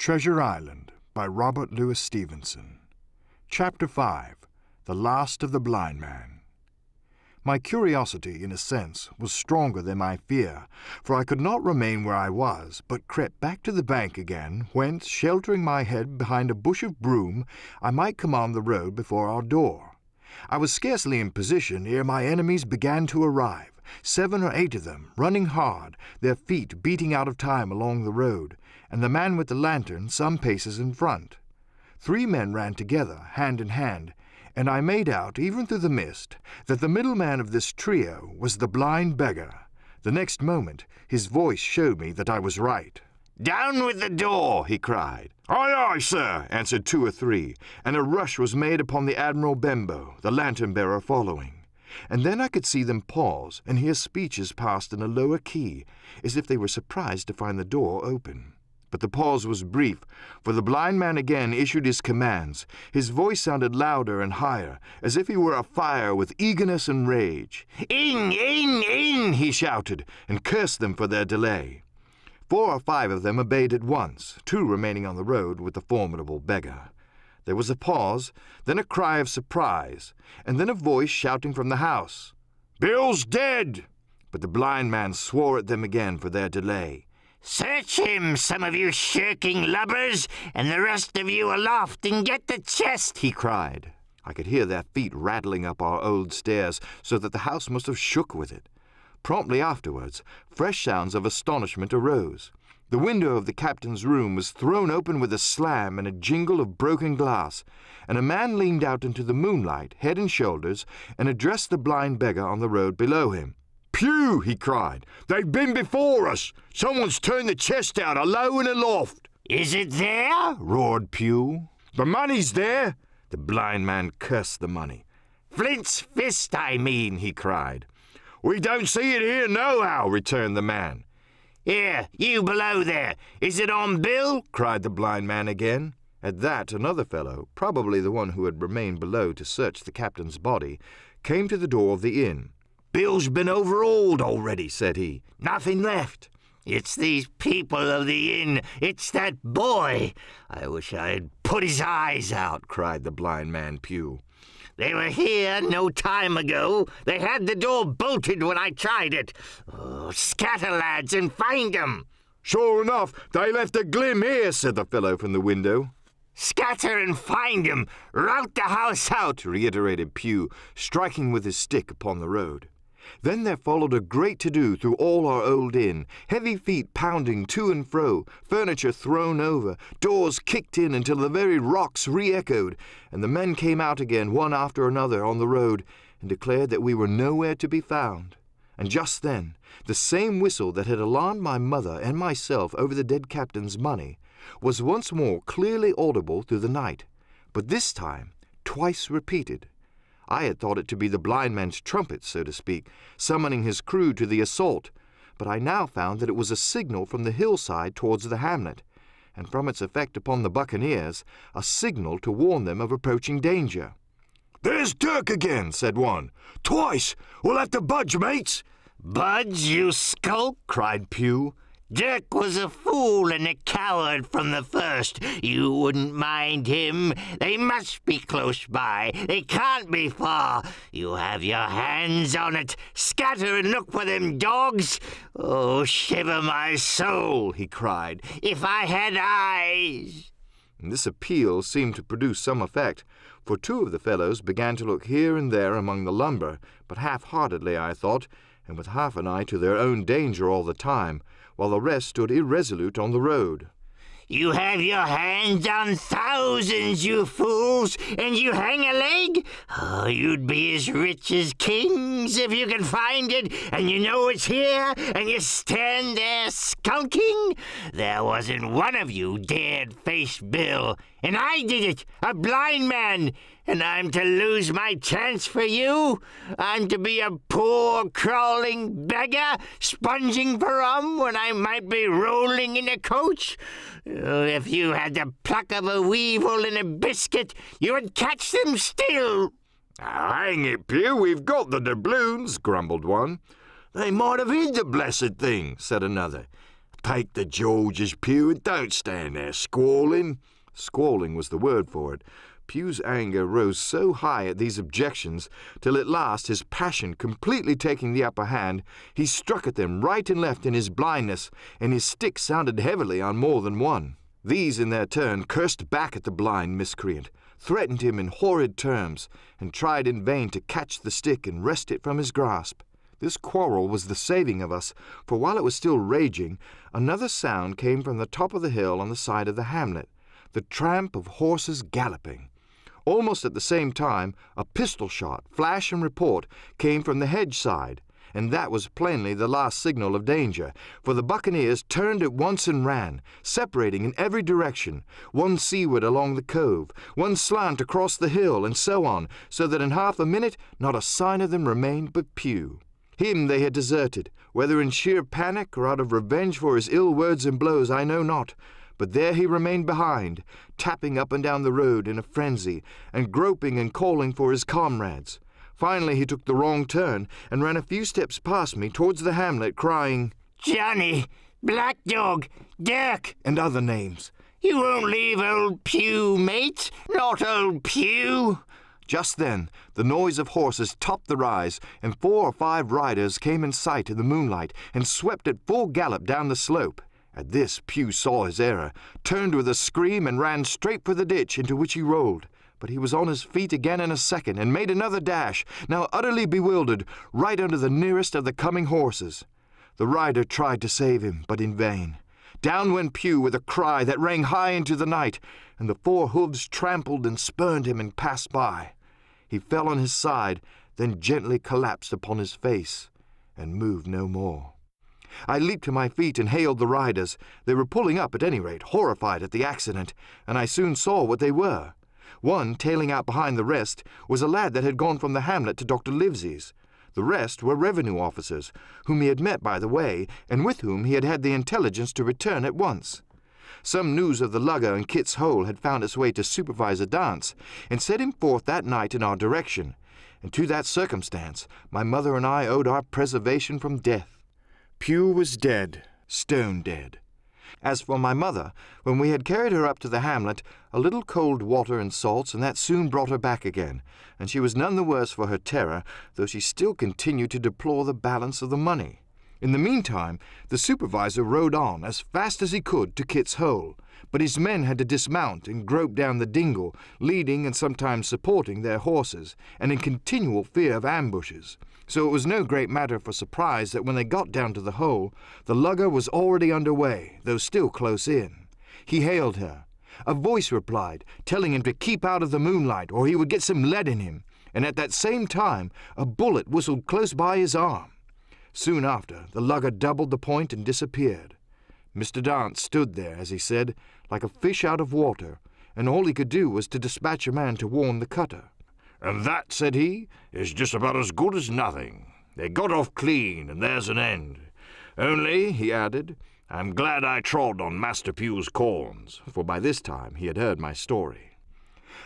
Treasure Island by Robert Louis Stevenson. Chapter 5 The Last of the Blind Man. My curiosity, in a sense, was stronger than my fear, for I could not remain where I was, but crept back to the bank again, whence, sheltering my head behind a bush of broom, I might command the road before our door. I was scarcely in position ere my enemies began to arrive, seven or eight of them, running hard, their feet beating out of time along the road, and the man with the lantern some paces in front. Three men ran together, hand in hand, and I made out, even through the mist, that the middleman of this trio was the blind beggar. The next moment his voice showed me that I was right. Down with the door, he cried. Aye, aye, sir, answered two or three, and a rush was made upon the Admiral Bembo, the lantern bearer following. And then I could see them pause and hear speeches passed in a lower key, as if they were surprised to find the door open. But the pause was brief, for the blind man again issued his commands. His voice sounded louder and higher, as if he were afire with eagerness and rage. In, in, in, he shouted, and cursed them for their delay. Four or five of them obeyed at once, two remaining on the road with the formidable beggar. There was a pause, then a cry of surprise, and then a voice shouting from the house, Bill's dead! But the blind man swore at them again for their delay. Search him, some of you shirking lubbers, and the rest of you aloft, and get the chest, he cried. I could hear their feet rattling up our old stairs, so that the house must have shook with it. Promptly afterwards, fresh sounds of astonishment arose. The window of the captain's room was thrown open with a slam and a jingle of broken glass, and a man leaned out into the moonlight, head and shoulders, and addressed the blind beggar on the road below him. Pew! he cried. They've been before us. Someone's turned the chest out alow and aloft. Is it there? roared Pew. The money's there. The blind man cursed the money. Flint's fist, I mean, he cried. We don't see it here nohow, returned the man. Here, you below there, is it on Bill? cried the blind man again. At that, another fellow, probably the one who had remained below to search the captain's body, came to the door of the inn. Bill's been overhauled already, said he. Nothing left. It's these people of the inn. It's that boy. I wish I had put his eyes out, cried the blind man Pew. They were here no time ago. They had the door bolted when I tried it. Oh, scatter, lads, and find 'em. Sure enough, they left a glim here, said the fellow from the window. Scatter and find 'em. Rout the house out, reiterated Pew, striking with his stick upon the road. Then there followed a great to-do through all our old inn, heavy feet pounding to and fro, furniture thrown over, doors kicked in until the very rocks re-echoed, and the men came out again one after another on the road and declared that we were nowhere to be found. And just then, the same whistle that had alarmed my mother and myself over the dead captain's money was once more clearly audible through the night, but this time twice repeated. I had thought it to be the blind man's trumpet, so to speak, summoning his crew to the assault, but I now found that it was a signal from the hillside towards the hamlet, and from its effect upon the buccaneers, a signal to warn them of approaching danger. There's Dirk again, said one. Twice! We'll have to budge, mates! Budge, you skulk! cried Pew. Dirk was a fool and a coward from the first. You wouldn't mind him. They must be close by. They can't be far. You have your hands on it. Scatter and look for them dogs. Oh, shiver my soul, he cried. If I had eyes. This appeal seemed to produce some effect, for two of the fellows began to look here and there among the lumber, but half-heartedly, I thought, and with half an eye to their own danger all the time, while the rest stood irresolute on the road. You have your hands on thousands, you fools, and you hang a leg? Oh, you'd be as rich as kings if you could find it, and you know it's here, and you stand there skulking? There wasn't one of you dared face Bill, and I did it, a blind man, and I'm to lose my chance for you? I'm to be a poor, crawling beggar, sponging for rum when I might be rolling in a coach? Oh, if you had the pluck of a weevil in a biscuit, you would catch them still. Oh, hang it, Pew, we've got the doubloons, grumbled one. They might have hid the blessed thing, said another. Take the George's Pew and don't stand there squalling. Squalling was the word for it, Pugh's anger rose so high at these objections till at last, his passion completely taking the upper hand, he struck at them right and left in his blindness, and his stick sounded heavily on more than one. These, in their turn, cursed back at the blind miscreant, threatened him in horrid terms, and tried in vain to catch the stick and wrest it from his grasp. This quarrel was the saving of us, for while it was still raging, another sound came from the top of the hill on the side of the hamlet, the tramp of horses galloping. Almost at the same time, a pistol shot, flash and report, came from the hedge side, and that was plainly the last signal of danger, for the buccaneers turned at once and ran, separating in every direction, one seaward along the cove, one slant across the hill, and so on, so that in half a minute not a sign of them remained but Pew. Him they had deserted, whether in sheer panic or out of revenge for his ill words and blows, I know not, but there he remained behind, tapping up and down the road in a frenzy, and groping and calling for his comrades. Finally, he took the wrong turn and ran a few steps past me towards the hamlet, crying, Johnny, Black Dog, Dirk, and other names. You won't leave old Pew, mate, not old Pew. Just then, the noise of horses topped the rise, and four or five riders came in sight in the moonlight and swept at full gallop down the slope. At this, Pew saw his error, turned with a scream, and ran straight for the ditch into which he rolled. But he was on his feet again in a second, and made another dash, now utterly bewildered, right under the nearest of the coming horses. The rider tried to save him, but in vain. Down went Pew with a cry that rang high into the night, and the four hoofs trampled and spurned him and passed by. He fell on his side, then gently collapsed upon his face, and moved no more. I leaped to my feet and hailed the riders. They were pulling up at any rate, horrified at the accident, and I soon saw what they were. One, tailing out behind the rest, was a lad that had gone from the hamlet to Dr. Livesey's. The rest were revenue officers, whom he had met by the way, and with whom he had had the intelligence to return at once. Some news of the lugger and Kit's hole had found its way to Supervisor Dance, and set him forth that night in our direction, and to that circumstance my mother and I owed our preservation from death. Pew was dead, stone dead. As for my mother, when we had carried her up to the hamlet, a little cold water and salts, and that soon brought her back again, and she was none the worse for her terror, though she still continued to deplore the balance of the money. In the meantime, the supervisor rode on as fast as he could to Kit's hole, but his men had to dismount and grope down the dingle, leading and sometimes supporting their horses, and in continual fear of ambushes. So it was no great matter for surprise that when they got down to the hole, the lugger was already under way, though still close in. He hailed her. A voice replied, telling him to keep out of the moonlight or he would get some lead in him, and at that same time a bullet whistled close by his arm. Soon after, the lugger doubled the point and disappeared. Mr. Dance stood there, as he said, like a fish out of water, and all he could do was to dispatch a man to warn the cutter. And that, said he, is just about as good as nothing. They got off clean, and there's an end. Only, he added, I'm glad I trod on Master Pew's corns, for by this time he had heard my story.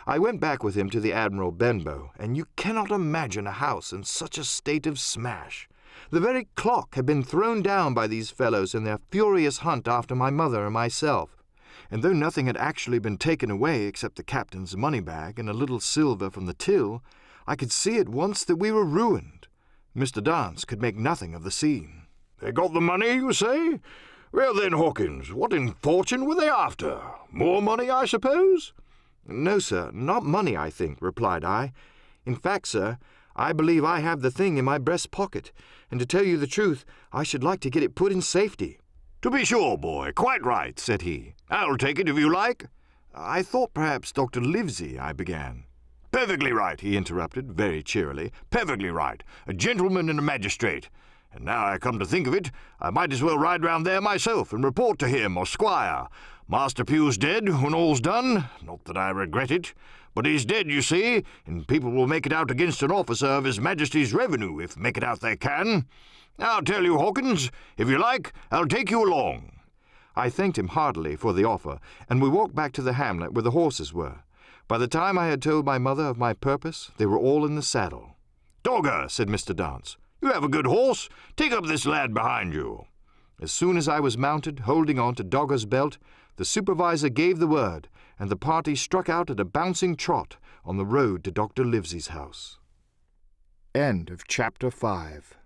I went back with him to the Admiral Benbow, and you cannot imagine a house in such a state of smash. The very clock had been thrown down by these fellows in their furious hunt after my mother and myself, and though nothing had actually been taken away except the captain's money bag and a little silver from the till, I could see at once that we were ruined. Mr. Dance could make nothing of the scene. They got the money, you say? Well then, Hawkins, what in fortune were they after? More money, I suppose? No, sir, not money, I think, replied I. In fact, sir, I believe I have the thing in my breast pocket, and to tell you the truth, I should like to get it put in safety. To be sure, boy, quite right, said he. I'll take it if you like. I thought perhaps Dr. Livesey, I began. Perfectly right, he interrupted, very cheerily. Perfectly right. A gentleman and a magistrate. And now I come to think of it, I might as well ride round there myself and report to him or Squire. Master Pew's dead when all's done. Not that I regret it. But he's dead, you see, and people will make it out against an officer of His Majesty's revenue, if make it out they can. I'll tell you, Hawkins, if you like, I'll take you along. I thanked him heartily for the offer, and we walked back to the hamlet where the horses were. By the time I had told my mother of my purpose, they were all in the saddle. Dogger, said Mr. Dance, you have a good horse. Take up this lad behind you. As soon as I was mounted, holding on to Dogger's belt, the supervisor gave the word, and the party struck out at a bouncing trot on the road to Dr. Livesey's house. End of chapter 5